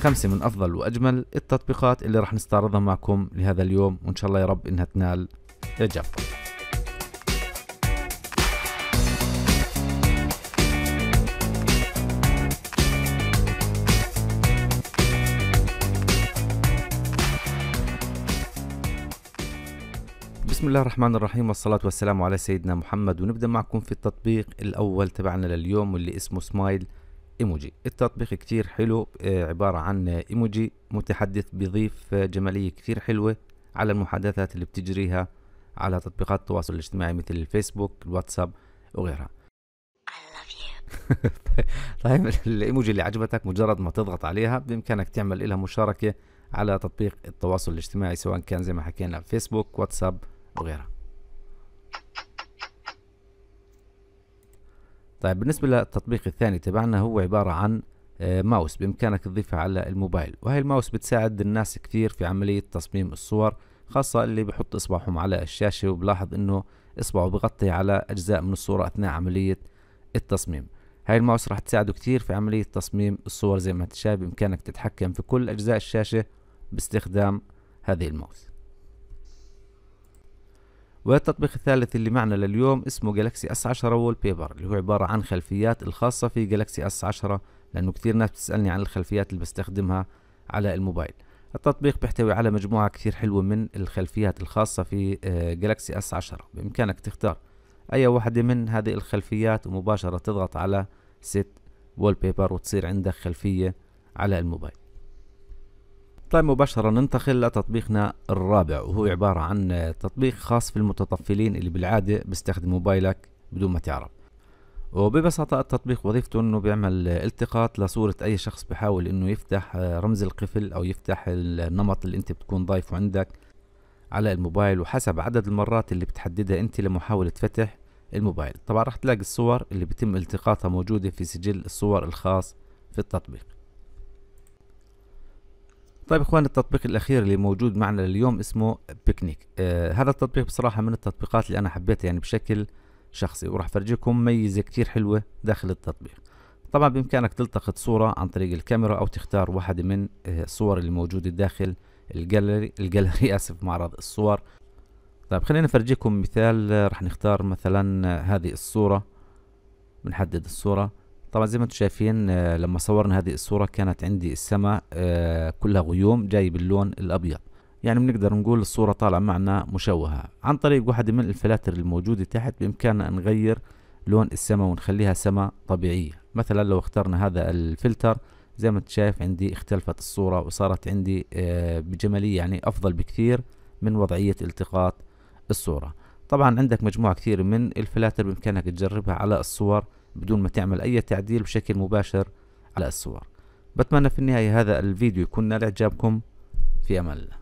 خمسة من أفضل وأجمل التطبيقات اللي رح نستعرضها معكم لهذا اليوم وإن شاء الله يا رب إنها تنال إعجابكم بسم الله الرحمن الرحيم والصلاة والسلام على سيدنا محمد ونبدأ معكم في التطبيق الأول تبعنا لليوم واللي اسمه سمايل ايموجي التطبيق كتير حلو آه، عبارة عن ايموجي متحدث بيضيف آه، جمالية كتير حلوة على المحادثات اللي بتجريها على تطبيقات التواصل الاجتماعي مثل الفيسبوك الواتساب وغيرها طيب الايموجي اللي عجبتك مجرد ما تضغط عليها بامكانك تعمل لها مشاركه على تطبيق التواصل الاجتماعي سواء كان زي ما حكينا فيسبوك واتساب وغيرها طيب بالنسبة للتطبيق الثاني تبعنا هو عبارة عن آه، ماوس بإمكانك تضيفها على الموبايل وهي الماوس بتساعد الناس كثير في عملية تصميم الصور خاصة اللي بحط إصبعهم على الشاشة وبلاحظ إنه إصبعه بغطي على أجزاء من الصورة أثناء عملية التصميم هاي الماوس راح تساعده كثير في عملية تصميم الصور زي ما انت شايف بإمكانك تتحكم في كل أجزاء الشاشة باستخدام هذه الماوس والتطبيق الثالث اللي معنا لليوم اسمه جالكسي اس 10 وول بيبر اللي هو عبارة عن خلفيات الخاصة في جالكسي اس 10 لأنه كثير ناس بتسألني عن الخلفيات اللي بستخدمها على الموبايل التطبيق بيحتوي على مجموعة كثير حلوة من الخلفيات الخاصة في جالكسي اس 10 بإمكانك تختار أي واحدة من هذه الخلفيات ومباشرة تضغط على وول بيبر وتصير عندك خلفية على الموبايل طيب مباشرة ننتقل لتطبيقنا الرابع وهو عبارة عن تطبيق خاص في المتطفلين اللي بالعادة بيستخدم موبايلك بدون ما تعرف وببساطة التطبيق وظيفته انه بيعمل التقاط لصورة اي شخص بحاول انه يفتح رمز القفل او يفتح النمط اللي انت بتكون ضايفه عندك على الموبايل وحسب عدد المرات اللي بتحددها انت لمحاولة فتح الموبايل طبعا راح تلاقي الصور اللي بيتم التقاطها موجودة في سجل الصور الخاص في التطبيق طيب اخوان التطبيق الاخير اللي موجود معنا اليوم اسمه بيكنيك آه هذا التطبيق بصراحه من التطبيقات اللي انا حبيتها يعني بشكل شخصي وراح افرجيكم ميزه كتير حلوه داخل التطبيق طبعا بامكانك تلتقط صوره عن طريق الكاميرا او تختار واحد من آه، الصور اللي موجوده داخل الجاليري الجاليري اسف معرض الصور طيب خلينا افرجيكم مثال آه، راح نختار مثلا آه، هذه الصوره بنحدد الصوره طبعا زي ما انتم شايفين آه، لما صورنا هذه الصورة كانت عندي السماء آه، كلها غيوم جاي باللون الأبيض يعني بنقدر نقول الصورة طالعة معنا مشوهة عن طريق واحدة من الفلاتر الموجودة تحت بإمكاننا نغير لون السماء ونخليها سماء طبيعية مثلا لو اخترنا هذا الفلتر زي ما انت شايف عندي اختلفت الصورة وصارت عندي آه، بجمالية يعني أفضل بكثير من وضعية التقاط الصورة طبعا عندك مجموعة كثير من الفلاتر بإمكانك تجربها على الصور بدون ما تعمل أي تعديل بشكل مباشر على الصور بتمنى في النهاية هذا الفيديو يكون نال إعجابكم في أمان الله